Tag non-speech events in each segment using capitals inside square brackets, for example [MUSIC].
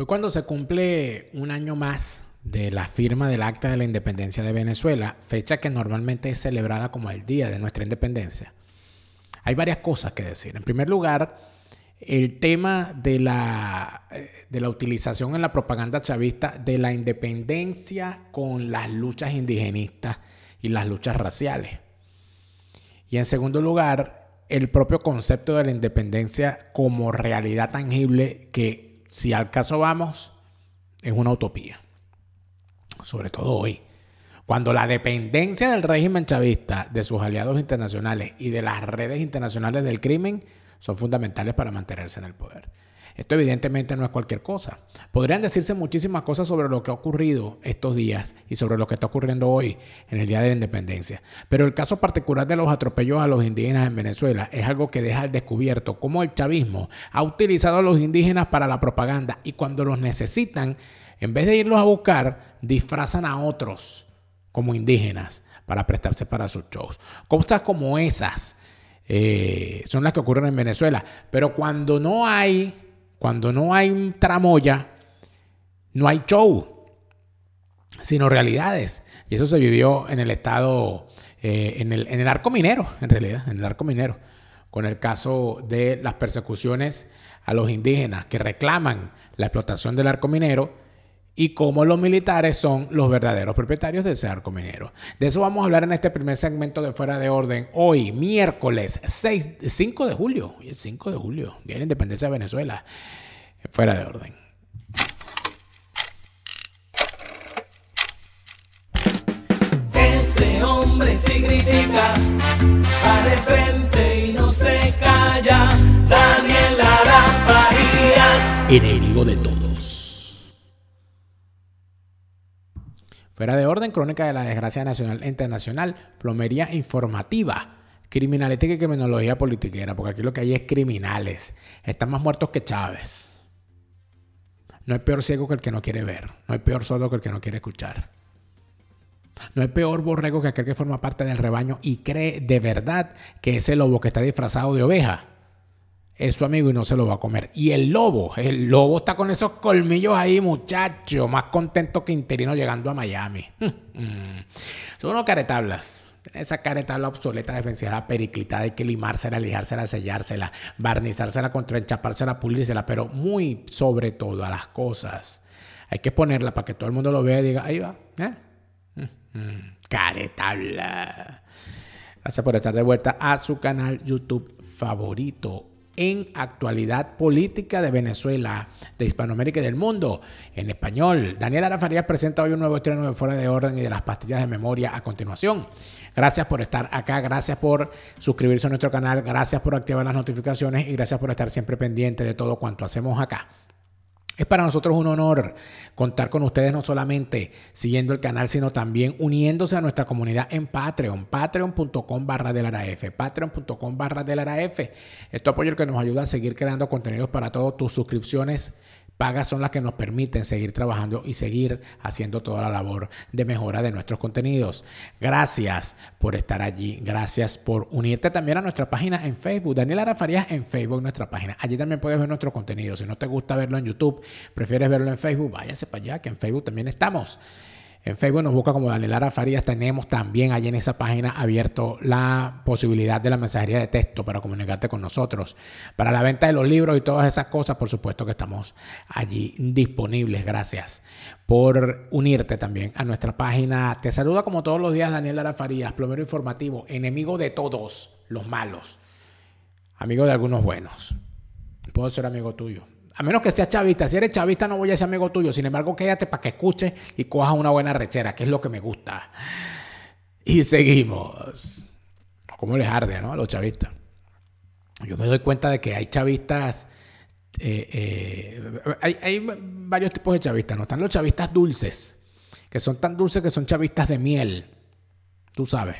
Hoy cuando se cumple un año más de la firma del Acta de la Independencia de Venezuela, fecha que normalmente es celebrada como el Día de nuestra Independencia, hay varias cosas que decir. En primer lugar, el tema de la, eh, de la utilización en la propaganda chavista de la independencia con las luchas indigenistas y las luchas raciales. Y en segundo lugar, el propio concepto de la independencia como realidad tangible que si al caso vamos, es una utopía. Sobre todo hoy. Cuando la dependencia del régimen chavista, de sus aliados internacionales y de las redes internacionales del crimen son fundamentales para mantenerse en el poder. Esto evidentemente no es cualquier cosa. Podrían decirse muchísimas cosas sobre lo que ha ocurrido estos días y sobre lo que está ocurriendo hoy en el Día de la Independencia. Pero el caso particular de los atropellos a los indígenas en Venezuela es algo que deja al descubierto cómo el chavismo ha utilizado a los indígenas para la propaganda y cuando los necesitan, en vez de irlos a buscar, disfrazan a otros como indígenas para prestarse para sus shows. Cosas como esas eh, son las que ocurren en Venezuela. Pero cuando no hay cuando no hay un tramoya, no hay show, sino realidades. Y eso se vivió en el estado, eh, en, el, en el arco minero, en realidad, en el arco minero, con el caso de las persecuciones a los indígenas que reclaman la explotación del arco minero y cómo los militares son los verdaderos propietarios de ese arco minero. De eso vamos a hablar en este primer segmento de Fuera de Orden, hoy, miércoles 5 de julio, el 5 de julio, Día de la Independencia de Venezuela, Fuera de Orden. Ese hombre significa critica, de frente y no se calla, Daniel El enemigo de todo. era de orden, crónica de la desgracia nacional e internacional, plomería informativa. Criminalística y criminología politiquera, porque aquí lo que hay es criminales. Están más muertos que Chávez. No hay peor ciego que el que no quiere ver. No hay peor sordo que el que no quiere escuchar. No hay peor borrego que aquel que forma parte del rebaño y cree de verdad que ese lobo que está disfrazado de oveja es su amigo y no se lo va a comer. Y el lobo, el lobo está con esos colmillos ahí, muchacho, más contento que interino llegando a Miami. [LAUGHS] Mm. Son unos caretablas. Esa caretabla obsoleta defensiva periclitada hay que limársela, lijársela, sellársela, barnizársela, contraenchapársela, pulírsela, pero muy sobre todo a las cosas. Hay que ponerla para que todo el mundo lo vea y diga, ahí va, ¿eh? Mm, mm, caretabla. Gracias por estar de vuelta a su canal YouTube favorito en actualidad política de Venezuela, de Hispanoamérica y del mundo. En español, Daniel Arafarías presenta hoy un nuevo estreno de Fuera de Orden y de las pastillas de memoria a continuación. Gracias por estar acá, gracias por suscribirse a nuestro canal, gracias por activar las notificaciones y gracias por estar siempre pendiente de todo cuanto hacemos acá. Es para nosotros un honor contar con ustedes no solamente siguiendo el canal, sino también uniéndose a nuestra comunidad en Patreon, patreon.com barra del ARAF, patreon.com barra del Esto apoyo el que nos ayuda a seguir creando contenidos para todos tus suscripciones pagas son las que nos permiten seguir trabajando y seguir haciendo toda la labor de mejora de nuestros contenidos. Gracias por estar allí, gracias por unirte también a nuestra página en Facebook, Daniel Arafarías en Facebook, nuestra página. Allí también puedes ver nuestro contenido. Si no te gusta verlo en YouTube, prefieres verlo en Facebook, váyase para allá, que en Facebook también estamos. En Facebook nos busca como Daniel Arafarías. Farías. Tenemos también allí en esa página abierto la posibilidad de la mensajería de texto para comunicarte con nosotros. Para la venta de los libros y todas esas cosas, por supuesto que estamos allí disponibles. Gracias por unirte también a nuestra página. Te saluda como todos los días Daniel Arafarías, plomero informativo, enemigo de todos los malos, amigo de algunos buenos. Puedo ser amigo tuyo. A menos que seas chavista. Si eres chavista, no voy a ser amigo tuyo. Sin embargo, quédate para que escuche y cojas una buena rechera, que es lo que me gusta. Y seguimos. ¿Cómo les arde, no? A los chavistas. Yo me doy cuenta de que hay chavistas. Eh, eh, hay, varios tipos de chavistas, ¿no? Están los chavistas dulces, que son tan dulces que son chavistas de miel. Tú sabes.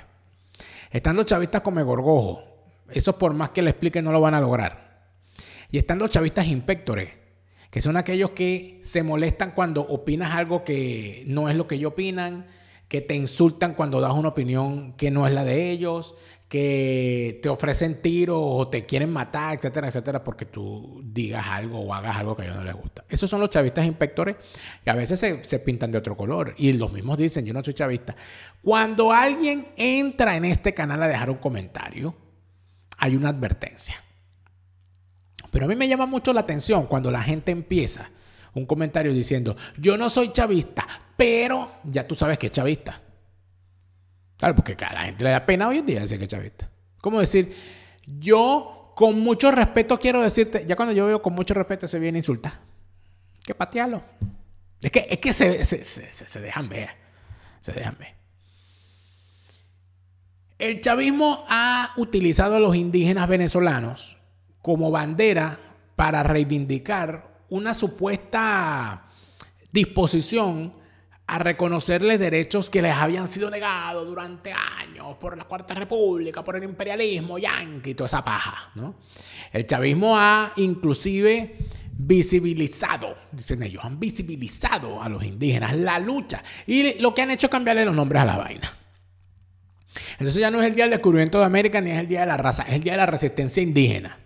Están los chavistas come gorgojo. Eso, por más que le explique, no lo van a lograr. Y están los chavistas inspectores, que son aquellos que se molestan cuando opinas algo que no es lo que ellos opinan, que te insultan cuando das una opinión que no es la de ellos, que te ofrecen tiros o te quieren matar, etcétera, etcétera, porque tú digas algo o hagas algo que a ellos no les gusta. Esos son los chavistas inspectores y a veces se pintan de otro color y los mismos dicen, yo no soy chavista. Cuando alguien entra en este canal a dejar un comentario, hay una advertencia. Pero a mí me llama mucho la atención cuando la gente empieza un comentario diciendo, yo no soy chavista, pero ya tú sabes que es chavista. Claro, porque a la gente le da pena hoy en día decir que es chavista. Como decir, yo con mucho respeto quiero decirte, ya cuando yo veo con mucho respeto se viene a insultar. Que patealo. Es que, es que se, se dejan ver. Se dejan ver. El chavismo ha utilizado a los indígenas venezolanos como bandera para reivindicar una supuesta disposición a reconocerles derechos que les habían sido negados durante años por la Cuarta República, por el imperialismo yanqui, toda esa paja, ¿no? El chavismo ha inclusive visibilizado, dicen ellos, han visibilizado a los indígenas la lucha y lo que han hecho es cambiarle los nombres a la vaina. Entonces ya no es el Día del Descubrimiento de América ni es el Día de la Raza, es el Día de la Resistencia Indígena.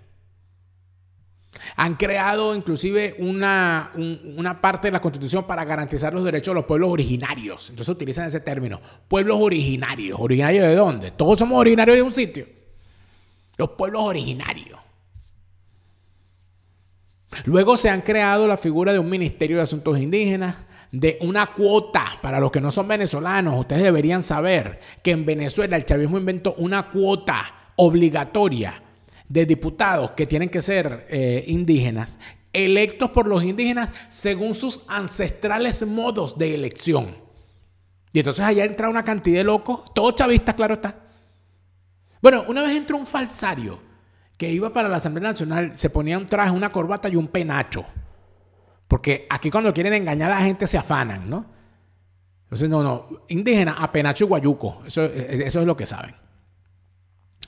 Han creado inclusive una, una parte de la Constitución para garantizar los derechos de los pueblos originarios. Entonces utilizan ese término, pueblos originarios. ¿Originarios de dónde? Todos somos originarios de un sitio. Los pueblos originarios. Luego se han creado la figura de un Ministerio de Asuntos Indígenas, de una cuota para los que no son venezolanos. Ustedes deberían saber que en Venezuela el chavismo inventó una cuota obligatoria de diputados que tienen que ser eh, indígenas, electos por los indígenas según sus ancestrales modos de elección. Y entonces allá entra una cantidad de locos, todo chavista, claro está. Bueno, una vez entró un falsario que iba para la Asamblea Nacional, se ponía un traje, una corbata y un penacho. Porque aquí cuando quieren engañar a la gente se afanan, ¿no? Entonces, no, no, indígena a penacho y guayuco, eso, eh, eso es lo que saben.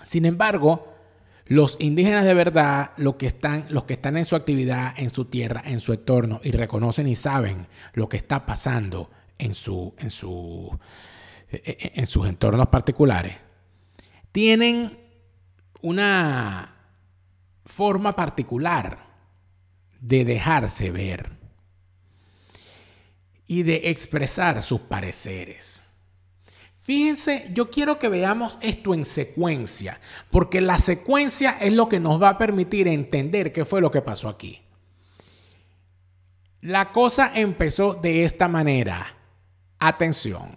Sin embargo, los indígenas de verdad, los que, están, los que están en su actividad, en su tierra, en su entorno y reconocen y saben lo que está pasando en, e, e, en sus entornos particulares, tienen una forma particular de dejarse ver y de expresar sus pareceres. Fíjense, yo quiero que veamos esto en secuencia, porque la secuencia es lo que nos va a permitir entender qué fue lo que pasó aquí. La cosa empezó de esta manera. Atención.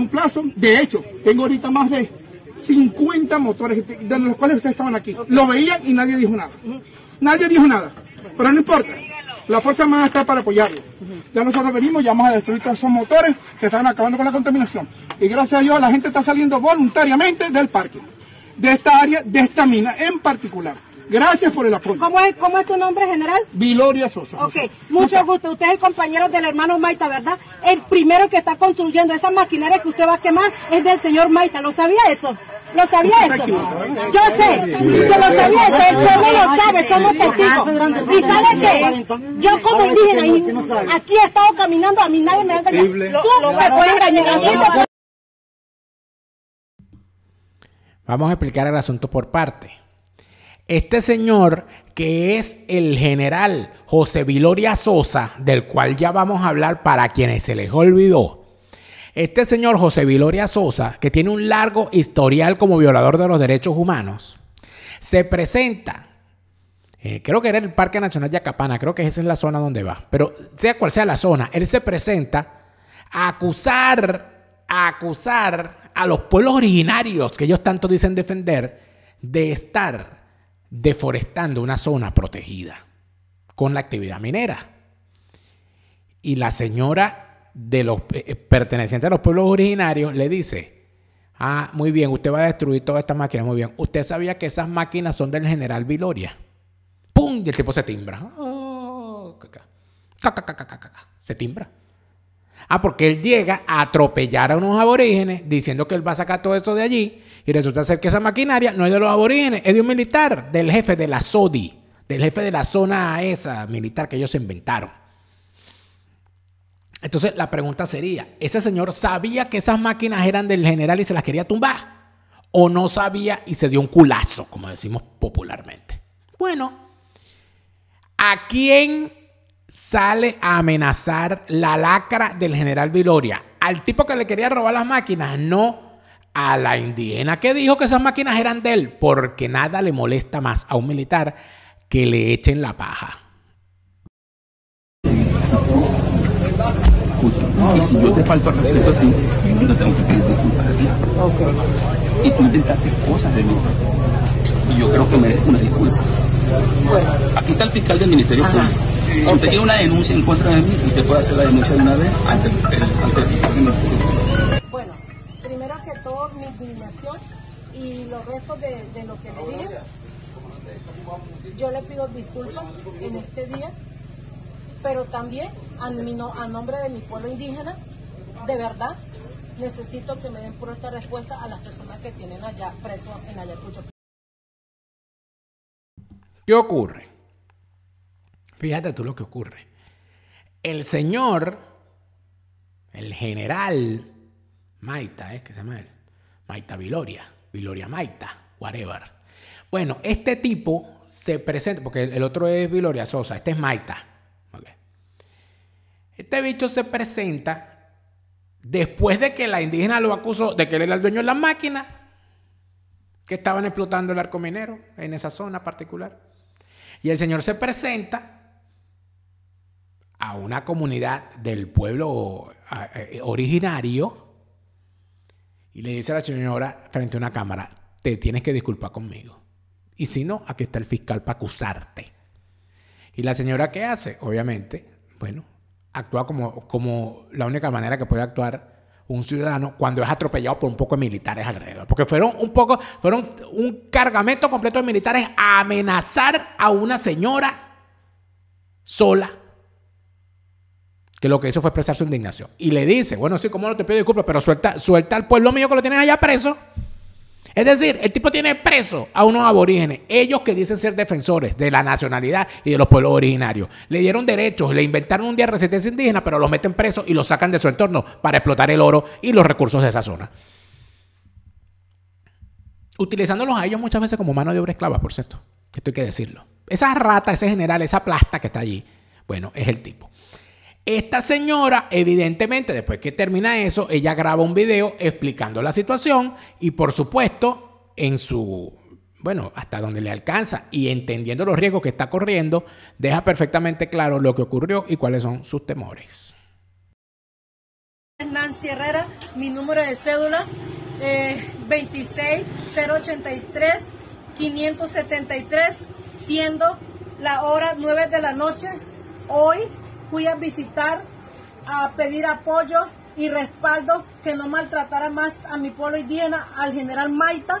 Un plazo, de hecho, tengo ahorita más de 50 motores de los cuales ustedes estaban aquí. Lo veían y nadie dijo nada. Nadie dijo nada. Pero no importa. La fuerza más está para apoyarlo. Ya nosotros venimos, ya vamos a destruir todos esos motores que están acabando con la contaminación. Y gracias a Dios la gente está saliendo voluntariamente del parque, de esta área, de esta mina en particular. Gracias por el apoyo. ¿Cómo es, tu nombre, general? Viloria Sosa. Ok, mucho gusto. Usted es compañero del hermano Maita, ¿verdad? El primero que está construyendo esas maquinarias que usted va a quemar es del señor Maita. ¿Lo sabía eso? lo sabía eso. Yo sé que lo sabía eso, el pueblo lo sabe, somos testigos. Y sabe que yo como indígena aquí he estado caminando, a mí nadie me ha engañado. Tú me puedes engañar. Vamos a explicar el asunto por parte. Este señor, que es el general José Viloria Sosa, del cual ya vamos a hablar para quienes se les olvidó, este señor José Viloria Sosa, que tiene un largo historial como violador de los derechos humanos, se presenta eh, creo que era el Parque Nacional Yacapana, creo que esa es la zona donde va. Pero sea cual sea la zona, él se presenta a acusar, a acusar a los pueblos originarios que ellos tanto dicen defender de estar deforestando una zona protegida con la actividad minera. Y la señora de los eh, eh, pertenecientes a los pueblos originarios le dice, ah, muy bien, usted va a destruir todas estas máquinas, muy bien, usted sabía que esas máquinas son del general Viloria. ¡Pum! Y el tipo se timbra. ¡Oh! se timbra. Ah, porque él llega a atropellar a unos aborígenes diciendo que él va a sacar todo eso de allí y resulta ser que esa maquinaria no es de los aborígenes, es de un militar, del jefe de la SODI, del jefe de la zona esa militar que ellos inventaron. Entonces la pregunta sería, ¿ese señor sabía que esas máquinas eran del general y se las quería tumbar? ¿O no sabía y se dio un culazo, como decimos popularmente? Bueno, ¿a quién sale a amenazar la lacra del general Viloria? ¿Al tipo que le quería robar las máquinas? No, a la indígena que dijo que esas máquinas eran de él, porque nada le molesta más a un militar que le echen la paja. Y si yo te falto al respeto a ti, no tengo que pedir disculpas a ti. Y tú intentaste cosas de mí. Y yo creo que merezco una disculpa. Bueno. Aquí está el fiscal del Ministerio Público. Si usted una denuncia en contra de mí, y te puede hacer la denuncia de una vez antes de que Bueno, primero que todo, mi indignación y los restos de, de lo que me dije. Yo le pido disculpas en este día, pero también a, nombre de mi pueblo indígena, de verdad, necesito que me den pronta respuesta a las personas que tienen allá presos en Ayacucho. ¿Qué ocurre? Fíjate tú lo que ocurre. El señor, el general Maita, ¿eh? ¿Qué se llama él? Maita Viloria, Viloria Maita, whatever. Bueno, este tipo se presenta, porque el otro es Viloria Sosa, este es Maita. Este bicho se presenta después de que la indígena lo acusó de que él era el dueño de la máquina que estaban explotando el arco minero en esa zona particular. Y el señor se presenta a una comunidad del pueblo eh, originario y le dice a la señora frente a una cámara, te tienes que disculpar conmigo. Y si no, aquí está el fiscal para acusarte. ¿Y la señora qué hace? Obviamente, bueno, actúa como, como la única manera que puede actuar un ciudadano cuando es atropellado por un poco de militares alrededor. Porque fueron un poco, fueron un cargamento completo de militares a amenazar a una señora sola que lo que hizo fue expresar su indignación. Y le dice, bueno, sí, como no te pido disculpas? Pero suelta, suelta al pueblo mío que lo tienes allá preso. Es decir, el tipo tiene preso a unos aborígenes, ellos que dicen ser defensores de la nacionalidad y de los pueblos originarios. Le dieron derechos, le inventaron un día resistencia indígena, pero los meten presos y los sacan de su entorno para explotar el oro y los recursos de esa zona. Utilizándolos a ellos muchas veces como mano de obra esclava, por cierto. Esto hay que decirlo. Esa rata, ese general, esa plasta que está allí, bueno, es el tipo. Esta señora, evidentemente, después que termina eso, ella graba un video explicando la situación y, por supuesto, en su, bueno, hasta donde le alcanza y entendiendo los riesgos que está corriendo, deja perfectamente claro lo que ocurrió y cuáles son sus temores. Nancy Herrera, mi número de cédula 26 083 573, siendo la hora 9 de la noche, hoy fui a visitar, a pedir apoyo y respaldo que no maltratara más a mi pueblo indígena, al general Maita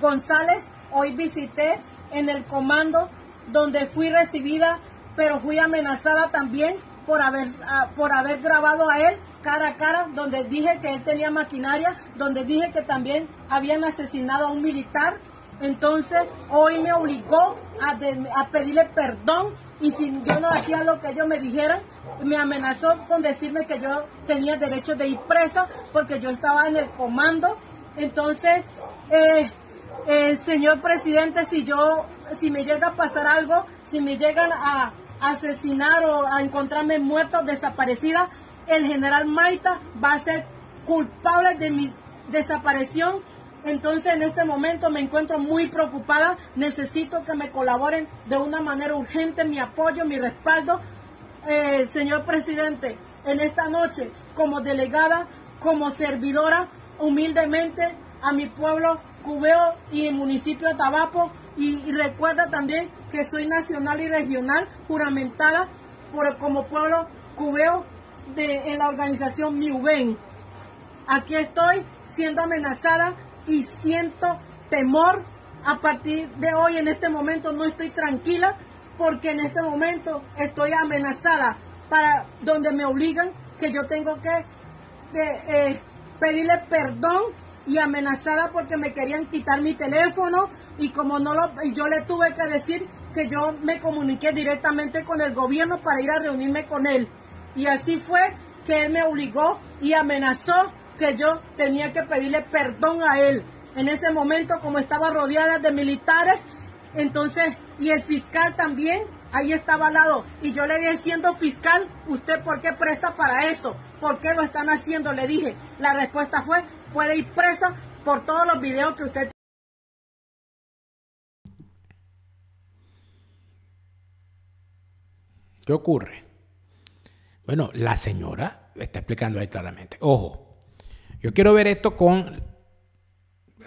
González. Hoy visité en el comando donde fui recibida, pero fui amenazada también por haber, por haber grabado a él cara a cara, donde dije que él tenía maquinaria, donde dije que también habían asesinado a un militar. Entonces hoy me obligó a pedirle perdón y si yo no hacía lo que ellos me dijeran, me amenazó con decirme que yo tenía derecho de ir presa porque yo estaba en el comando. Entonces, eh, eh, señor presidente, si yo, si me llega a pasar algo, si me llegan a asesinar o a encontrarme muerto, desaparecida, el general Maita va a ser culpable de mi desaparición entonces en este momento me encuentro muy preocupada, necesito que me colaboren de una manera urgente mi apoyo, mi respaldo. Eh, señor presidente, en esta noche, como delegada, como servidora, humildemente a mi pueblo Cubeo y el municipio de Tabapo, y, recuerda también que soy nacional y regional, juramentada por, como pueblo cubeo de, en la organización MIUBEN. Aquí estoy siendo amenazada y siento temor a partir de hoy, en este momento, no estoy tranquila porque en este momento estoy amenazada para donde me obligan que yo tengo que eh, pedirle perdón y amenazada porque me querían quitar mi teléfono y como no lo y yo le tuve que decir que yo me comuniqué directamente con el gobierno para ir a reunirme con él y así fue que él me obligó y amenazó que yo tenía que pedirle perdón a él. En ese momento, como estaba rodeada de militares, entonces, y el fiscal también, ahí estaba al lado. Y yo le dije, siendo fiscal, ¿usted por qué presta para eso? ¿Por qué lo están haciendo? Le dije, la respuesta fue, puede ir presa por todos los videos que usted ¿Qué ocurre? Bueno, la señora está explicando ahí claramente. Ojo, yo quiero ver esto con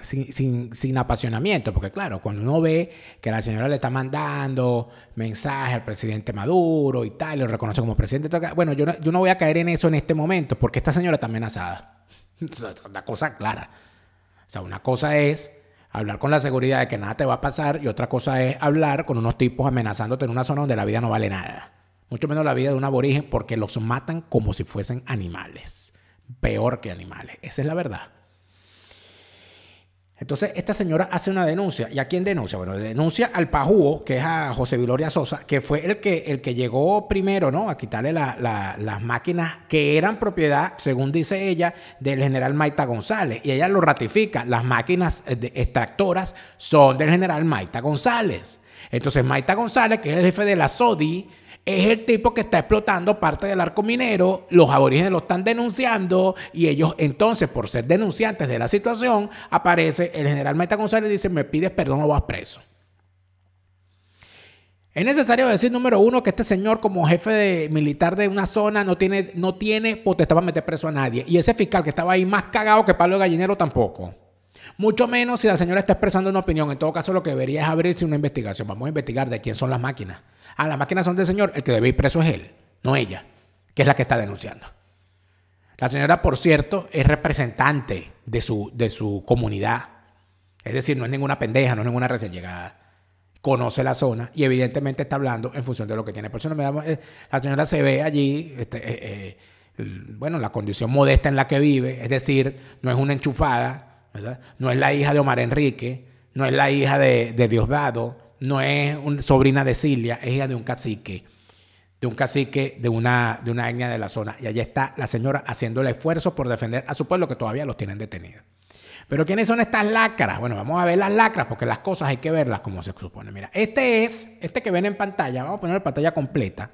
sin, apasionamiento, porque claro, cuando uno ve que la señora le está mandando mensajes al presidente Maduro y tal, lo reconoce como presidente, bueno, yo no, voy a caer en eso en este momento, porque esta señora está amenazada. [LAUGHS] Una cosa clara. O sea, una cosa es hablar con la seguridad de que nada te va a pasar y otra cosa es hablar con unos tipos amenazándote en una zona donde la vida no vale nada. Mucho menos la vida de un aborigen porque los matan como si fuesen animales peor que animales. Esa es la verdad. Entonces, esta señora hace una denuncia. ¿Y a quién denuncia? Bueno, denuncia al Pajúo, que es a José Viloria Sosa, que fue el que, el que llegó primero, ¿no? A quitarle las máquinas que eran propiedad, según dice ella, del general Maita González. Y ella lo ratifica. Las máquinas eh, extractoras son del general Maita González. Entonces, Maita González, que es el jefe de la SODI, es el tipo que está explotando parte del arco minero, los aborígenes lo están denunciando y ellos entonces, por ser denunciantes de la situación, aparece el general Meta González y dice, me pides perdón o vas preso. Es necesario decir, número uno, que este señor como jefe militar de una zona no tiene, no tiene potestad para meter preso a nadie. Y ese fiscal que estaba ahí más cagado que Pablo Gallinero tampoco. Mucho menos si la señora está expresando una opinión. En todo caso, lo que debería es abrirse una investigación. Vamos a investigar de quién son las máquinas. Ah, las máquinas son del señor. El que debe ir preso es él, no ella, que es la que está denunciando. La señora, por cierto, es representante de su, de su comunidad. Es decir, no es ninguna pendeja, no es ninguna recién llegada. Conoce la zona y evidentemente está hablando en función de lo que tiene. Por eso me eh, la señora se ve allí, este, eh, eh, bueno, la condición modesta en la que vive. Es decir, no es una enchufada no es la hija de Omar Enrique, no es la hija de, Diosdado, no es sobrina de Cilia, es hija de un cacique, de un cacique de una, de una etnia de la zona. Y allá está la señora haciendo el esfuerzo por defender a su pueblo que todavía los tienen detenidos. Pero ¿quiénes son estas lacras? Bueno, vamos a ver las lacras porque las cosas hay que verlas como se supone. Mira, este es, este que ven en pantalla, vamos a poner la pantalla completa.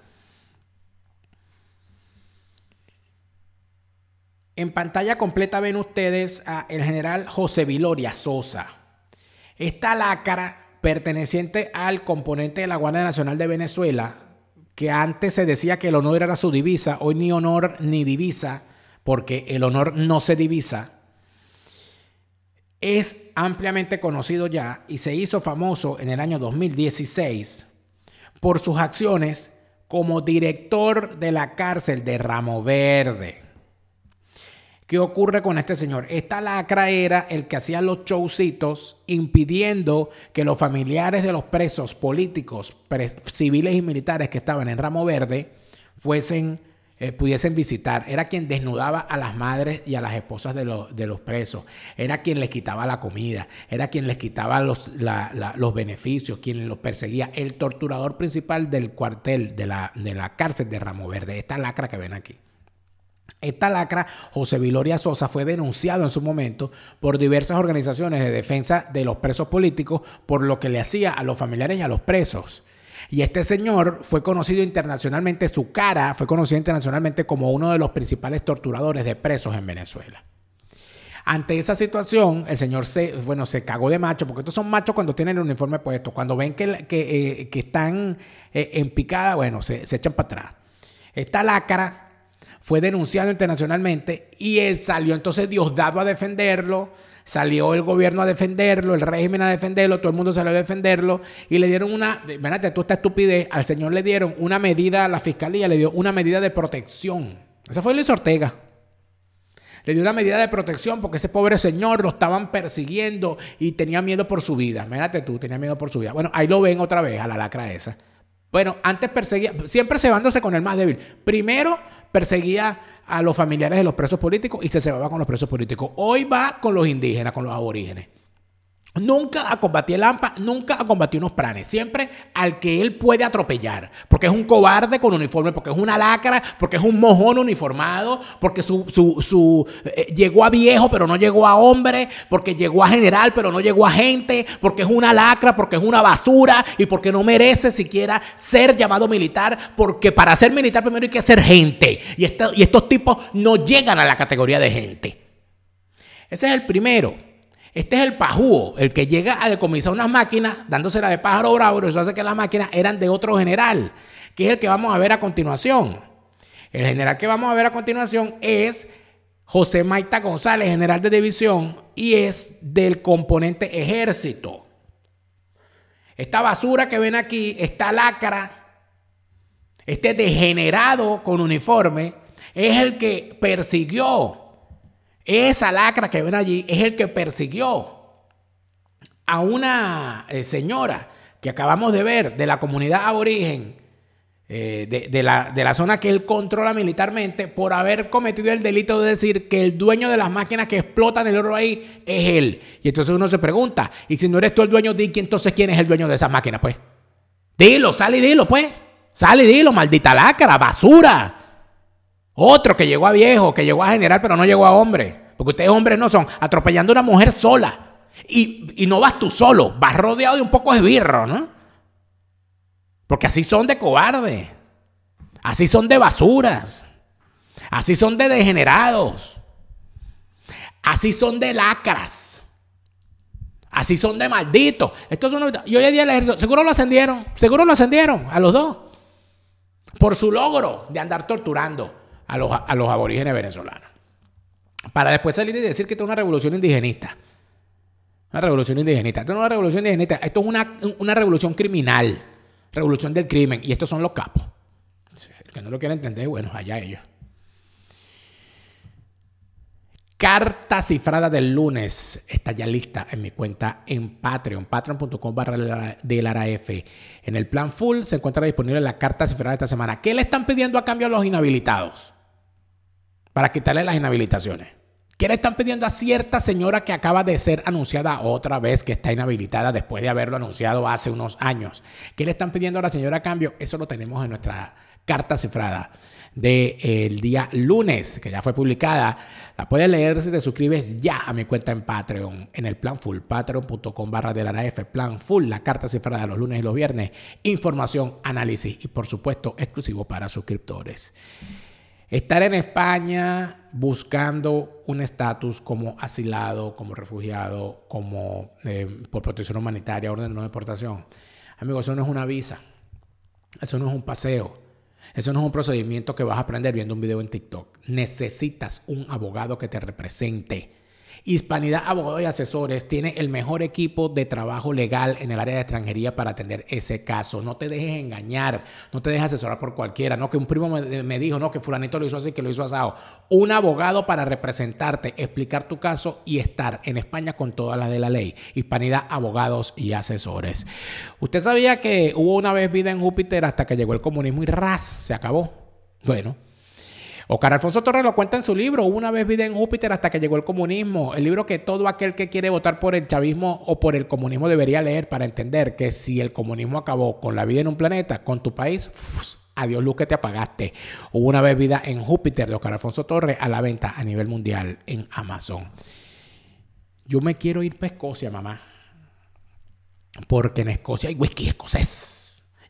En pantalla completa ven ustedes al general José Viloria Sosa. Esta lácara perteneciente al componente de la Guardia Nacional de Venezuela, que antes se decía que el honor era su divisa, hoy ni honor ni divisa, porque el honor no se divisa, es ampliamente conocido ya y se hizo famoso en el año 2016 por sus acciones como director de la cárcel de Ramo Verde. ¿Qué ocurre con este señor? Esta lacra era el que hacía los showcitos impidiendo que los familiares de los presos políticos, civiles y militares que estaban en Ramo Verde, fuesen, eh, pudiesen visitar. Era quien desnudaba a las madres y a las esposas de, de, los presos. Era quien les quitaba la comida. Era quien les quitaba los, los beneficios, quien los perseguía. El torturador principal del cuartel, de la, de la cárcel de Ramo Verde. Esta lacra que ven aquí. Esta lacra, José Viloria Sosa, fue denunciado en su momento por diversas organizaciones de defensa de los presos políticos por lo que le hacía a los familiares y a los presos. Y este señor fue conocido internacionalmente, su cara fue conocida internacionalmente como uno de los principales torturadores de presos en Venezuela. Ante esa situación, el señor se, bueno, se cagó de macho, porque estos son machos cuando tienen el uniforme puesto. Cuando ven que, que, eh, están eh, en picada, bueno, se, se echan para atrás. Esta lacra fue denunciado internacionalmente y él salió entonces Dios dado a defenderlo, salió el gobierno a defenderlo, el régimen a defenderlo, todo el mundo salió a defenderlo y le dieron una, imagínate tú esta estupidez, al señor le dieron una medida, la fiscalía le dio una medida de protección. Esa fue Luis Ortega. Le dio una medida de protección porque ese pobre señor lo estaban persiguiendo y tenía miedo por su vida. Imagínate tú, tenía miedo por su vida. Bueno, ahí lo ven otra vez a la lacra esa. Bueno, antes perseguía, siempre cebándose con el más débil. Primero perseguía a los familiares de los presos políticos y se cebaba con los presos políticos. Hoy va con los indígenas, con los aborígenes. Nunca a combatir el AMPA, nunca a combatir unos planes, siempre al que él puede atropellar, porque es un cobarde con uniforme, porque es una lacra, porque es un mojón uniformado, porque su, eh, llegó a viejo pero no llegó a hombre, porque llegó a general pero no llegó a gente, porque es una lacra, porque es una basura y porque no merece siquiera ser llamado militar, porque para ser militar primero hay que ser gente y, y estos tipos no llegan a la categoría de gente. Ese es el primero. Este es el pajúo, el que llega a decomisar unas máquinas dándosela de pájaro bravo, eso hace que las máquinas eran de otro general, que es el que vamos a ver a continuación. El general que vamos a ver a continuación es José Maita González, general de división, y es del componente ejército. Esta basura que ven aquí, esta lacra, este degenerado con uniforme, es el que persiguió esa lacra que ven allí es el que persiguió a una eh, señora que acabamos de ver de la comunidad aborigen, eh, de, la, zona que él controla militarmente, por haber cometido el delito de decir que el dueño de las máquinas que explotan el oro ahí es él. Y entonces uno se pregunta, y si no eres tú el dueño, de entonces quién es el dueño de esa máquina, pues. Dilo, sale y dilo, pues. Sale y dilo, maldita lacra, basura. Otro que llegó a viejo, que llegó a general, pero no llegó a hombre. Porque ustedes hombres no son. Atropellando a una mujer sola. Y, no vas tú solo, vas rodeado de un poco de esbirro, ¿no? Porque así son de cobarde. Así son de basuras. Así son de degenerados. Así son de lacras. Así son de malditos. Esto es una. Y hoy ejército, seguro lo ascendieron. Seguro lo ascendieron a los dos. Por su logro de andar torturando a los, aborígenes venezolanos. Para después salir y decir que esto es una revolución indigenista. Una revolución indigenista. Esto es una revolución indigenista. Esto es una, una revolución criminal. Revolución del crimen. Y estos son los capos. El que no lo quiera entender, bueno, allá ellos. Carta cifrada del lunes está ya lista en mi cuenta en Patreon, patreon.com barra del F En el plan full se encuentra disponible la carta cifrada de esta semana. ¿Qué le están pidiendo a cambio a los inhabilitados? para quitarle las inhabilitaciones. ¿Qué le están pidiendo a cierta señora que acaba de ser anunciada otra vez que está inhabilitada después de haberlo anunciado hace unos años? ¿Qué le están pidiendo a la señora a cambio? Eso lo tenemos en nuestra carta cifrada del día lunes, que ya fue publicada. La puedes leer si te suscribes ya a mi cuenta en Patreon, en el plan full, patreon.com barra de la plan full, la carta cifrada los lunes y los viernes, información, análisis y por supuesto exclusivo para suscriptores. Estar en España buscando un estatus como asilado, como refugiado, como eh, por protección humanitaria, orden de no deportación. amigos, eso no es una visa. Eso no es un paseo. Eso no es un procedimiento que vas a aprender viendo un video en TikTok. Necesitas un abogado que te represente Hispanidad Abogados y Asesores tiene el mejor equipo de trabajo legal en el área de extranjería para atender ese caso. No te dejes engañar, no te dejes asesorar por cualquiera, no que un primo me, dijo, no que fulanito lo hizo así, que lo hizo asado. Un abogado para representarte, explicar tu caso y estar en España con toda la de la ley. Hispanidad Abogados y Asesores. Usted sabía que hubo una vez vida en Júpiter hasta que llegó el comunismo y ras, se acabó. Bueno. Oscar Alfonso Torres lo cuenta en su libro, Una vez vida en Júpiter hasta que llegó el comunismo, el libro que todo aquel que quiere votar por el chavismo o por el comunismo debería leer para entender que si el comunismo acabó con la vida en un planeta, con tu país, Adiós luz que te apagaste. Hubo una vida en Júpiter de Oscar Alfonso Torres a la venta a nivel mundial en Amazon. Yo me quiero ir para Escocia, mamá. Porque en Escocia hay whisky escocés.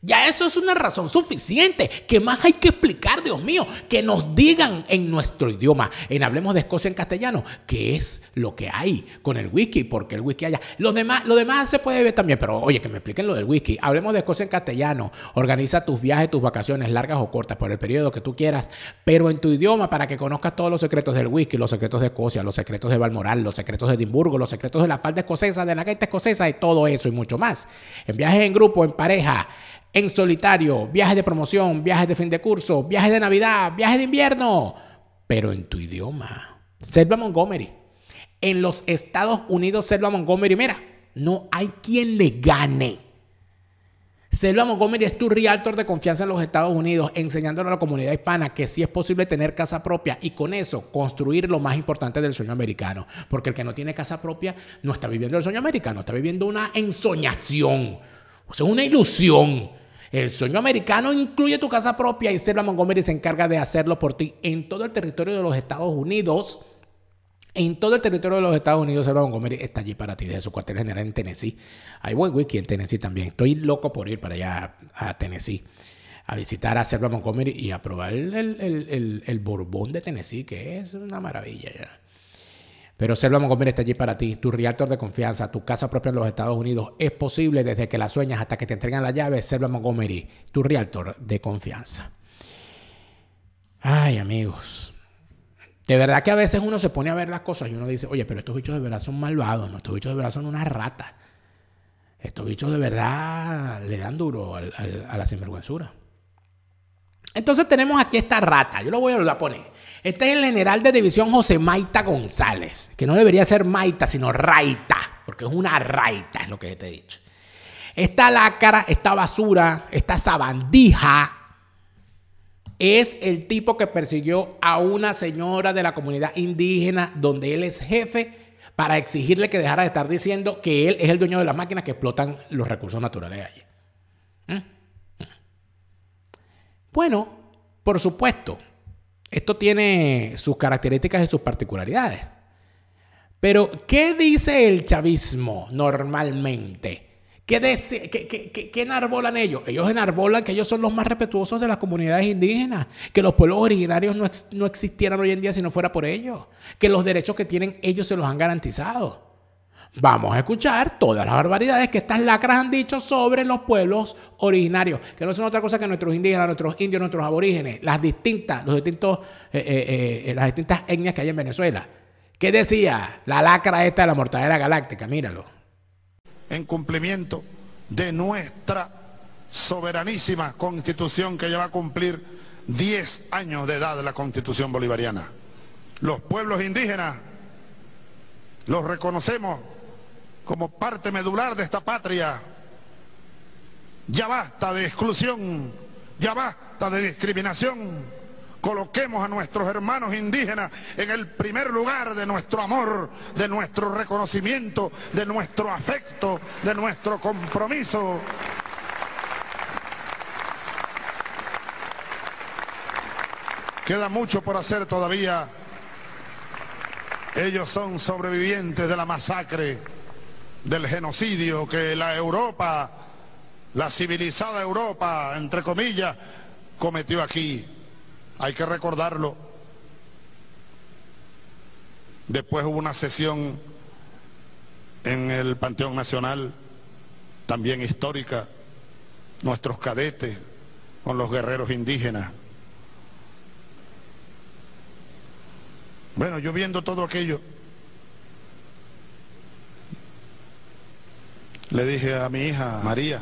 Ya eso es una razón suficiente. ¿Qué más hay que explicar, Dios mío? Que nos digan en nuestro idioma, en Hablemos de Escocia en castellano, qué es lo que hay con el whisky, porque el whisky allá. Lo demás, lo demás se puede ver también, pero oye, que me expliquen lo del whisky. Hablemos de Escocia en castellano. Organiza tus viajes, tus vacaciones, largas o cortas, por el periodo que tú quieras, pero en tu idioma para que conozcas todos los secretos del whisky, los secretos de Escocia, los secretos de Balmoral, los secretos de Edimburgo, los secretos de la falda escocesa, de la gaita escocesa y todo eso y mucho más. En viajes en grupo, en pareja, en solitario, viajes de promoción, viajes de fin de curso, viajes de Navidad, viajes de invierno, pero en tu idioma. Selva Montgomery. En los Estados Unidos, Selva Montgomery, mira, no hay quien le gane. Selva Montgomery es tu realtor de confianza en los Estados Unidos, enseñándole a la comunidad hispana que sí es posible tener casa propia y con eso construir lo más importante del sueño americano. Porque el que no tiene casa propia no está viviendo el sueño americano, está viviendo una ensoñación, o sea, una ilusión el sueño americano incluye tu casa propia y Selva Montgomery se encarga de hacerlo por ti en todo el territorio de los Estados Unidos. En todo el territorio de los Estados Unidos, Selva Montgomery está allí para ti desde su cuartel general en Tennessee. Hay buen wiki en Tennessee también. Estoy loco por ir para allá a Tennessee a visitar a Selva Montgomery y a probar el, el, el, Borbón de Tennessee, que es una maravilla ya. Pero Selva Montgomery está allí para ti, tu realtor de confianza, tu casa propia en los Estados Unidos. Es posible desde que la sueñas hasta que te entregan la llave. Selva Montgomery, tu realtor de confianza. Ay, amigos. De verdad que a veces uno se pone a ver las cosas y uno dice, oye, pero estos bichos de verdad son malvados, Estos bichos de verdad son una rata. Estos bichos de verdad le dan duro a la sinvergüenzura. Entonces tenemos aquí esta rata, yo lo voy a poner. Este es el general de división José Maita González, que no debería ser Maita, sino Raita, porque es una raita, es lo que te he dicho. Esta lácara, esta basura, esta sabandija, es el tipo que persiguió a una señora de la comunidad indígena donde él es jefe para exigirle que dejara de estar diciendo que él es el dueño de las máquinas que explotan los recursos naturales de allí. ¿Mm? Bueno, por supuesto, esto tiene sus características y sus particularidades. Pero, ¿qué dice el chavismo normalmente? ¿Qué, enarbolan ellos? Ellos enarbolan que ellos son los más respetuosos de las comunidades indígenas, que los pueblos originarios no existieran hoy en día si no fuera por ellos, que los derechos que tienen ellos se los han garantizado. Vamos a escuchar todas las barbaridades que estas lacras han dicho sobre los pueblos originarios, que no son otra cosa que nuestros indígenas, nuestros indios, nuestros aborígenes, las distintas, los distintos, eh, eh, eh, las distintas etnias que hay en Venezuela. ¿Qué decía la lacra esta de la mortadera galáctica? Míralo. En cumplimiento de nuestra soberanísima constitución que ya va a cumplir 10 años de edad de la constitución bolivariana. Los pueblos indígenas los reconocemos como parte medular de esta patria. Ya basta de exclusión, ya basta de discriminación. Coloquemos a nuestros hermanos indígenas en el primer lugar de nuestro amor, de nuestro reconocimiento, de nuestro afecto, de nuestro compromiso. Queda mucho por hacer todavía. Ellos son sobrevivientes de la masacre del genocidio que la Europa, la civilizada Europa, entre comillas, cometió aquí. Hay que recordarlo. Después hubo una sesión en el Panteón Nacional, también histórica, nuestros cadetes con los guerreros indígenas. Bueno, yo viendo todo aquello, Le dije a mi hija, María,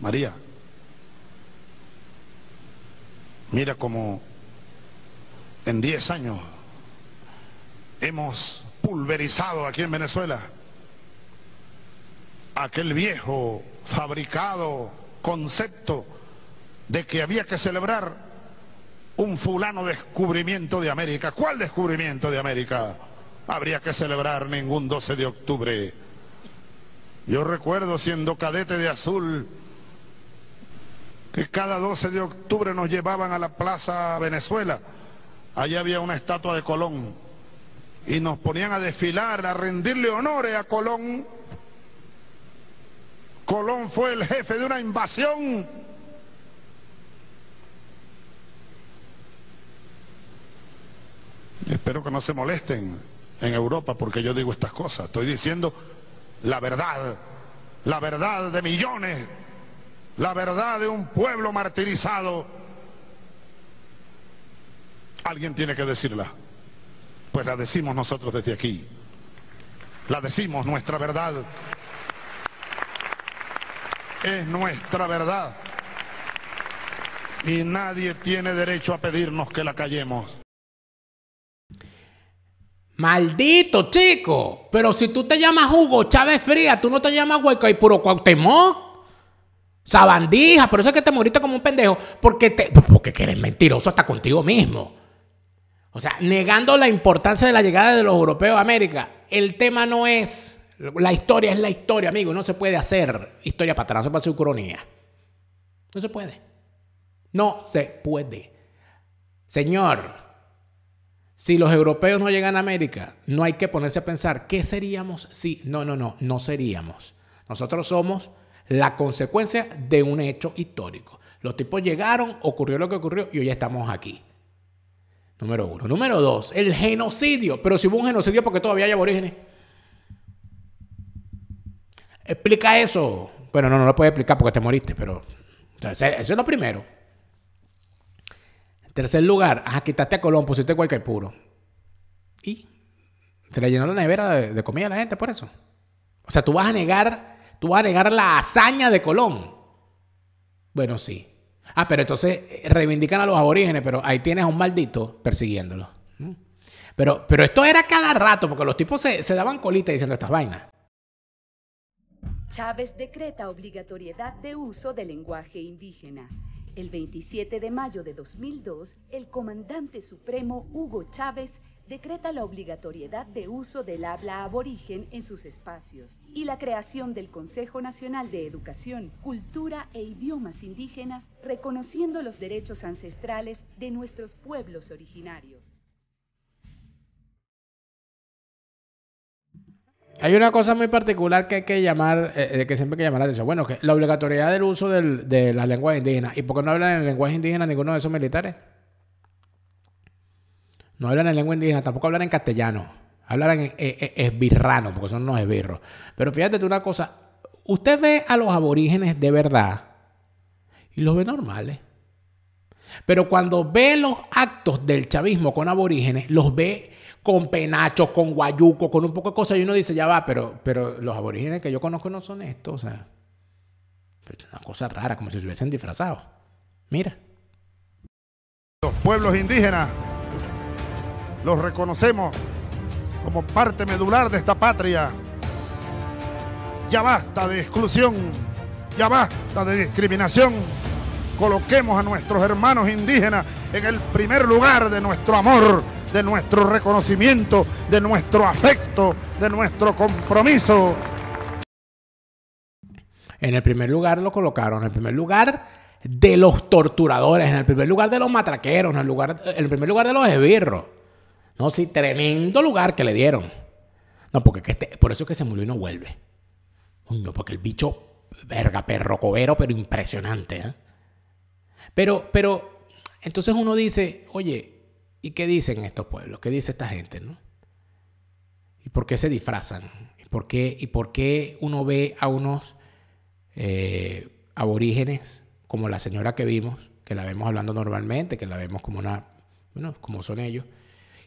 María, mira como en 10 años hemos pulverizado aquí en Venezuela aquel viejo fabricado concepto de que había que celebrar un fulano descubrimiento de América. ¿Cuál descubrimiento de América? Habría que celebrar ningún 12 de octubre yo recuerdo siendo cadete de azul que cada 12 de octubre nos llevaban a la Plaza Venezuela. Allá había una estatua de Colón y nos ponían a desfilar, a rendirle honores a Colón. Colón fue el jefe de una invasión. Espero que no se molesten en Europa porque yo digo estas cosas. Estoy diciendo la verdad, la verdad de millones, la verdad de un pueblo martirizado. Alguien tiene que decirla, pues la decimos nosotros desde aquí, la decimos nuestra verdad, es nuestra verdad y nadie tiene derecho a pedirnos que la callemos. Maldito chico, pero si tú te llamas Hugo Chávez Fría, tú no te llamas Hueco y Puro Cuauhtémoc. Sabandija, por eso es que te moriste como un pendejo, porque te, eres mentiroso hasta contigo mismo. O sea, negando la importancia de la llegada de los europeos a América, el tema no es la historia es la historia, amigo, no se puede hacer historia para atrás, para su puede No se puede. No se puede. Señor, si los europeos no llegan a América, no hay que ponerse a pensar, ¿qué seríamos si? No, no, no, no seríamos. Nosotros somos la consecuencia de un hecho histórico. Los tipos llegaron, ocurrió lo que ocurrió y hoy estamos aquí. Número uno. Número dos, el genocidio. Pero si hubo un genocidio porque todavía hay aborígenes. Explica eso. Bueno, no, no lo puedes explicar porque te moriste, pero... O eso es lo primero. Tercer lugar, ajá, ah, quitaste a Colón, pusiste cualquier puro. Y se le llenó la nevera de, comida a la gente por eso. O sea, tú vas a negar, tú vas a negar la hazaña de Colón. Bueno, sí. Ah, pero entonces eh, reivindican a los aborígenes, pero ahí tienes a un maldito persiguiéndolo. ¿Mm? Pero, pero esto era cada rato, porque los tipos se, se daban colita diciendo estas vainas. Chávez decreta obligatoriedad de uso del lenguaje indígena. El 27 de mayo de 2002, el comandante supremo Hugo Chávez decreta la obligatoriedad de uso del habla aborigen en sus espacios y la creación del Consejo Nacional de Educación, Cultura e Idiomas Indígenas, reconociendo los derechos ancestrales de nuestros pueblos originarios. Hay una cosa muy particular que hay que llamar, eh, eh, que siempre hay que llamar la atención. Bueno, que la obligatoriedad del uso de la lengua indígena. ¿Y por qué no hablan en lenguaje indígena ninguno de esos militares? No hablan en lengua indígena, tampoco hablan en castellano. Hablan en eh, esbirrano, porque son unos esbirros. Pero fíjate tú una cosa. Usted ve a los aborígenes de verdad y los ve normales. Pero cuando ve los actos del chavismo con aborígenes, los ve con penachos, con guayuco, con un poco de cosas. Y uno dice, ya va, pero, pero los aborígenes que yo conozco no son estos. O sea, es pues, una cosa rara, como si se hubiesen disfrazado. Mira. Los pueblos indígenas los reconocemos como parte medular de esta patria. Ya basta de exclusión, ya basta de discriminación. Coloquemos a nuestros hermanos indígenas en el primer lugar de nuestro amor de nuestro reconocimiento, de nuestro afecto, de nuestro compromiso. En el primer lugar lo colocaron, en el primer lugar de los torturadores, en el primer lugar de los matraqueros, en el, lugar, el primer lugar de los esbirros. No, sí, tremendo lugar que le dieron. No, porque este, por eso es que se murió y no vuelve. No, porque el bicho, verga, perro cobero, pero impresionante. ¿eh? Pero, pero, entonces uno dice, oye, ¿Y qué dicen estos pueblos? ¿Qué dice esta gente? ¿no? ¿Y por qué se disfrazan? ¿Y por qué, y por qué uno ve a unos eh, aborígenes como la señora que vimos, que la vemos hablando normalmente, que la vemos como una, bueno, como son ellos,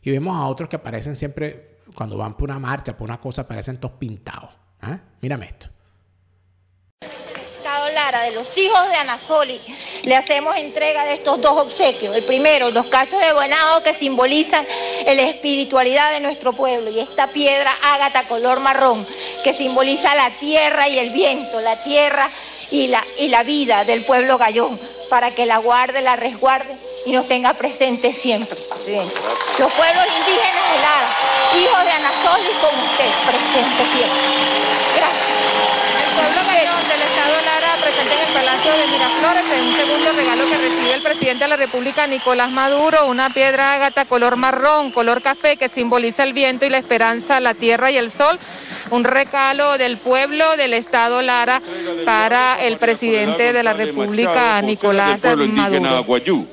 y vemos a otros que aparecen siempre, cuando van por una marcha, por una cosa, aparecen todos pintados. ¿ah? Mírame esto de los hijos de Anasoli, le hacemos entrega de estos dos obsequios. El primero, los cachos de venado que simbolizan la espiritualidad de nuestro pueblo y esta piedra ágata color marrón que simboliza la tierra y el viento, la tierra y la, y la vida del pueblo gallón, para que la guarde, la resguarde y nos tenga presente siempre. Los pueblos indígenas de hijos de Anasoli, con usted, presente siempre presente en el Palacio de Miraflores en un segundo regalo que recibió el presidente de la República, Nicolás Maduro, una piedra ágata color marrón, color café, que simboliza el viento y la esperanza, la tierra y el sol. Un regalo del pueblo del Estado Lara para el presidente de la República, Nicolás Maduro.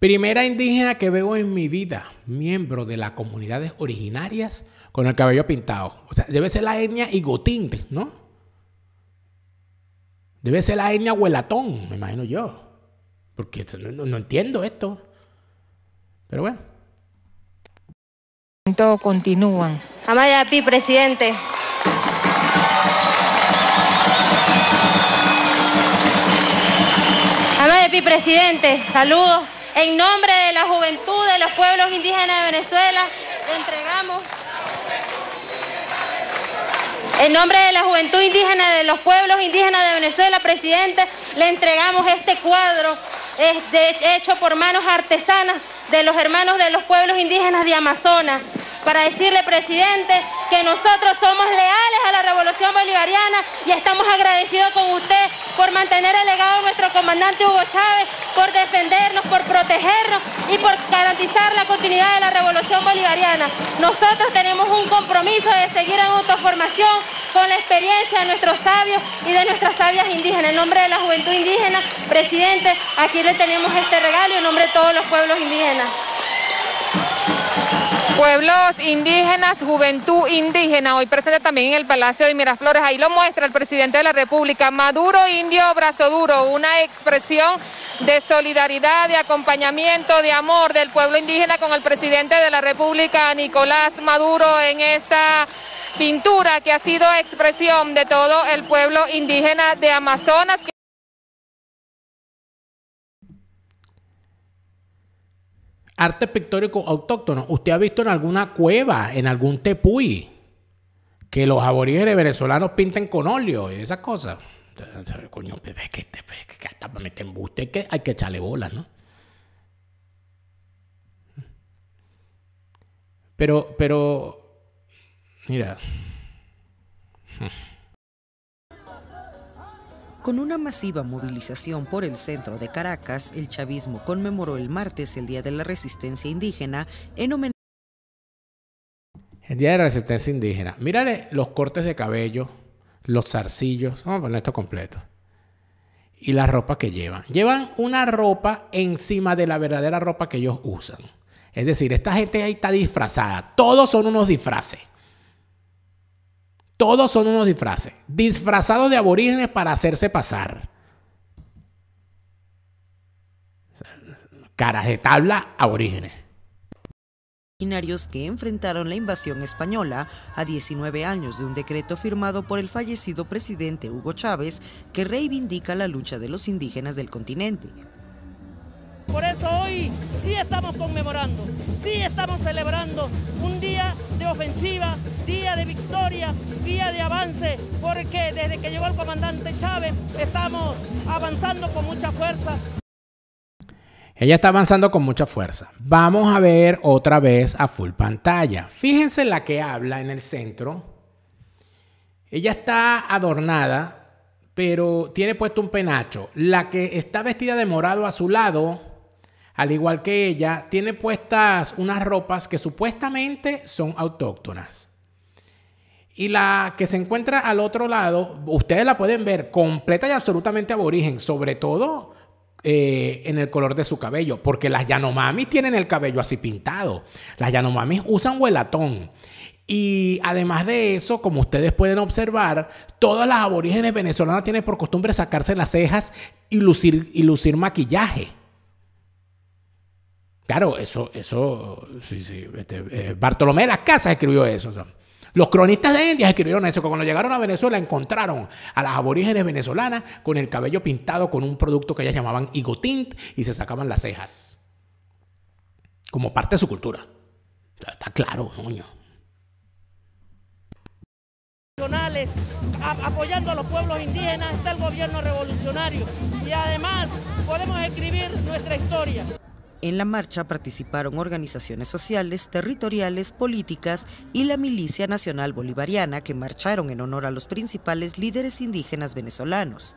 Primera indígena que veo en mi vida, miembro de las comunidades originarias con el cabello pintado. O sea, debe ser la etnia higotín, ¿no? Debe ser la etnia huelatón, me imagino yo. Porque no, entiendo esto. Pero bueno. Continúan. Pi, presidente. Pi, presidente. Saludos. En nombre de la juventud de los pueblos indígenas de Venezuela, entregamos en nombre de la juventud indígena, de los pueblos indígenas de Venezuela, presidente, le entregamos este cuadro hecho por manos artesanas de los hermanos de los pueblos indígenas de Amazonas, para decirle, presidente, que nosotros somos leales a la revolución bolivariana y estamos agradecidos con usted por mantener el legado de nuestro comandante Hugo Chávez, por defendernos, por protegernos y por garantizar la continuidad de la revolución bolivariana. Nosotros tenemos un compromiso de seguir en autoformación con la experiencia de nuestros sabios y de nuestras sabias indígenas. En nombre de la juventud indígena, presidente, aquí le tenemos este regalo en nombre de todos los pueblos indígenas. Pueblos indígenas, juventud indígena, hoy presente también en el Palacio de Miraflores. Ahí lo muestra el presidente de la República, Maduro Indio Brazo Duro, una expresión de solidaridad, de acompañamiento, de amor del pueblo indígena con el presidente de la República, Nicolás Maduro, en esta pintura que ha sido expresión de todo el pueblo indígena de Amazonas. Arte pictórico autóctono. ¿Usted ha visto en alguna cueva, en algún tepuy, que los aborígenes venezolanos pinten con óleo y esas cosas? Coño, bebé, que, hasta me meter que hay que echarle bola, ¿no? Pero, pero Mira. Con una masiva movilización por el centro de Caracas, el chavismo conmemoró el martes el Día de la Resistencia Indígena en homenaje. El Día de la Resistencia Indígena. Mírale los cortes de cabello, los zarcillos, vamos a poner esto completo. Y la ropa que llevan. Llevan una ropa encima de la verdadera ropa que ellos usan. Es decir, esta gente ahí está disfrazada. Todos son unos disfraces. Todos son unos disfraces. Disfrazados de aborígenes para hacerse pasar. Caras de tabla, aborígenes que enfrentaron la invasión española a 19 años de un decreto firmado por el fallecido presidente Hugo Chávez que reivindica la lucha de los indígenas del continente. Por eso hoy sí estamos conmemorando, sí estamos celebrando un día de ofensiva, día de victoria, día de avance, porque desde que llegó el comandante Chávez estamos avanzando con mucha fuerza, ella está avanzando con mucha fuerza. Vamos a ver otra vez a full pantalla. Fíjense la que habla en el centro. Ella está adornada, pero tiene puesto un penacho. La que está vestida de morado a su lado al igual que ella, tiene puestas unas ropas que supuestamente son autóctonas. Y la que se encuentra al otro lado, ustedes la pueden ver completa y absolutamente aborigen, sobre todo eh, en el color de su cabello, porque las Yanomamis tienen el cabello así pintado. Las Yanomamis usan huelatón. Y además de eso, como ustedes pueden observar, todas las aborígenes venezolanas tienen por costumbre sacarse las cejas y lucir, y lucir maquillaje. Claro, eso, eso, sí, sí, este, eh, Bartolomé de las Casas escribió eso. Los cronistas de India escribieron eso, que cuando llegaron a Venezuela encontraron a las aborígenes venezolanas con el cabello pintado con un producto que ellas llamaban Higotint y se sacaban las cejas. Como parte de su cultura. está claro, coño. apoyando a los pueblos indígenas está el gobierno revolucionario y además podemos escribir nuestra historia. En la marcha participaron organizaciones sociales, territoriales, políticas y la Milicia Nacional Bolivariana que marcharon en honor a los principales líderes indígenas venezolanos.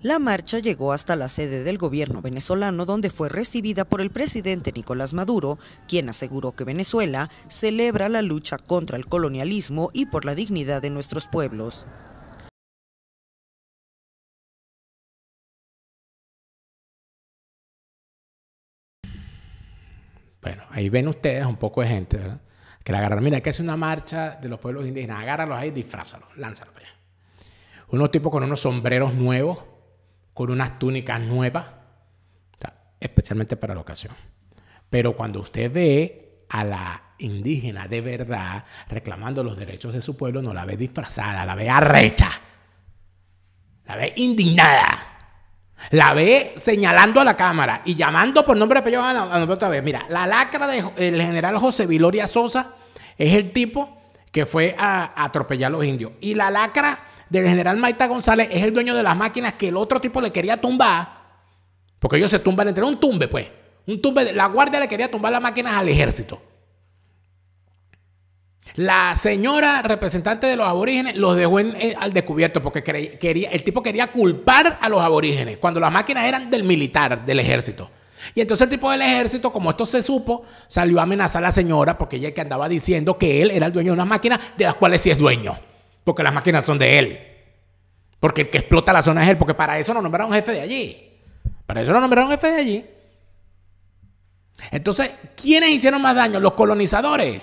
La marcha llegó hasta la sede del gobierno venezolano donde fue recibida por el presidente Nicolás Maduro, quien aseguró que Venezuela celebra la lucha contra el colonialismo y por la dignidad de nuestros pueblos. Bueno, ahí ven ustedes un poco de gente, Que la agarran. mira, que es una marcha de los pueblos indígenas, agárralos ahí, disfrázalos, lánzalos allá. Unos tipos con unos sombreros nuevos, con unas túnicas nuevas, especialmente para la ocasión. Pero cuando usted ve a la indígena de verdad reclamando los derechos de su pueblo, no la ve disfrazada, la ve arrecha, la ve indignada. La ve señalando a la cámara y llamando por nombre de apellido a la, otra vez. Mira, la lacra del general José Viloria Sosa es el tipo que fue a, atropellar a los indios. Y la lacra del general Maita González es el dueño de las máquinas que el otro tipo le quería tumbar. Porque ellos se tumban entre un tumbe, pues. Un tumbe. la guardia le quería tumbar las máquinas al ejército. La señora representante de los aborígenes los dejó eh, al descubierto porque quería, el tipo quería culpar a los aborígenes cuando las máquinas eran del militar, del ejército. Y entonces el tipo del ejército, como esto se supo, salió a amenazar a la señora porque ella que andaba diciendo que él era el dueño de unas máquinas de las cuales sí es dueño, porque las máquinas son de él. Porque el que explota la zona es él, porque para eso lo nombraron jefe de allí. Para eso lo nombraron jefe de allí. Entonces, ¿quiénes hicieron más daño? Los colonizadores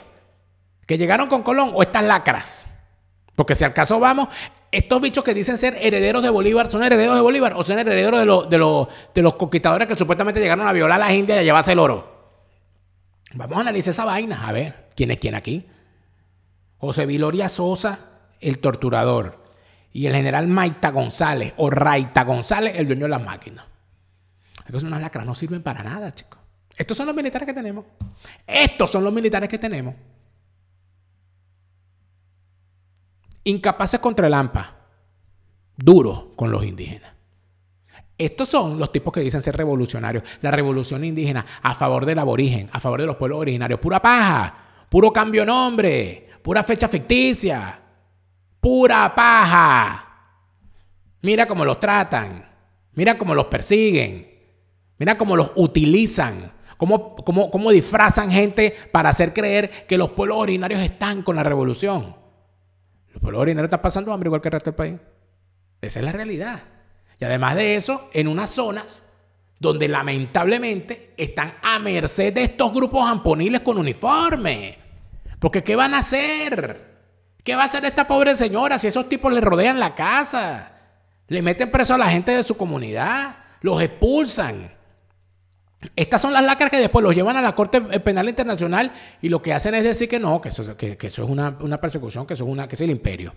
que llegaron con Colón o estas lacras. Porque si al caso vamos, estos bichos que dicen ser herederos de Bolívar, ¿son herederos de Bolívar o son herederos de, los conquistadores que supuestamente llegaron a violar a las indias y a llevarse el oro? Vamos a analizar esa vaina, a ver, ¿quién es quién aquí? José Viloria Sosa, el torturador, y el general Maita González o Raita González, el dueño de las máquinas. son unas lacras no sirven para nada, chicos. Estos son los militares que tenemos. Estos son los militares que tenemos. Incapaces contra el AMPA. Duro con los indígenas. Estos son los tipos que dicen ser revolucionarios. La revolución indígena a favor del aborigen, a favor de los pueblos originarios. Pura paja, puro cambio de nombre, pura fecha ficticia, pura paja. Mira cómo los tratan, mira cómo los persiguen, mira cómo los utilizan, cómo, cómo disfrazan gente para hacer creer que los pueblos originarios están con la revolución. El pueblo está pasando hambre igual que el resto del país. Esa es la realidad. Y además de eso, en unas zonas donde lamentablemente están a merced de estos grupos amponiles con uniforme. Porque ¿qué van a hacer? ¿Qué va a hacer esta pobre señora si esos tipos le rodean la casa? Le meten preso a la gente de su comunidad, los expulsan. Estas son las lacras que después los llevan a la Corte Penal Internacional y lo que hacen es decir que no, que eso, es una, persecución, que eso es, una, que es el imperio.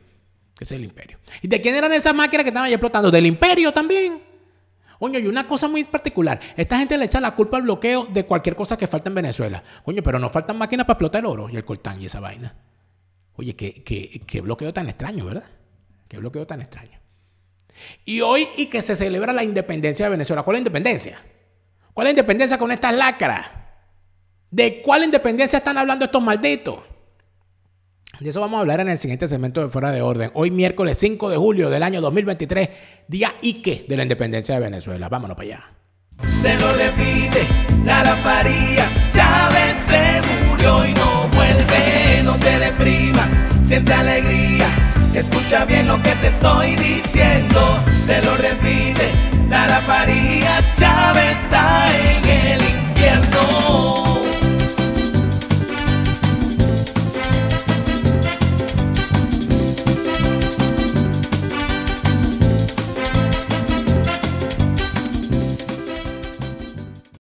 Que es el imperio. ¿Y de quién eran esas máquinas que estaban ahí explotando? Del imperio también. Coño, y una cosa muy particular. Esta gente le echa la culpa al bloqueo de cualquier cosa que falta en Venezuela. Coño, pero no faltan máquinas para explotar el oro y el coltán y esa vaina. Oye, qué, qué bloqueo tan extraño, ¿verdad? Qué bloqueo tan extraño. Y hoy y que se celebra la independencia de Venezuela. ¿Cuál es la independencia? ¿Cuál independencia con estas lacras? ¿De cuál independencia están hablando estos malditos? De eso vamos a hablar en el siguiente segmento de Fuera de Orden. Hoy miércoles 5 de julio del año 2023, día Ike de la independencia de Venezuela. Vámonos para allá. Se lo repite, la Faría, Chávez se murió y no vuelve. No te deprimas, siente alegría Escucha bien lo que te estoy diciendo, te lo repite. la Paría, Chávez está en el infierno.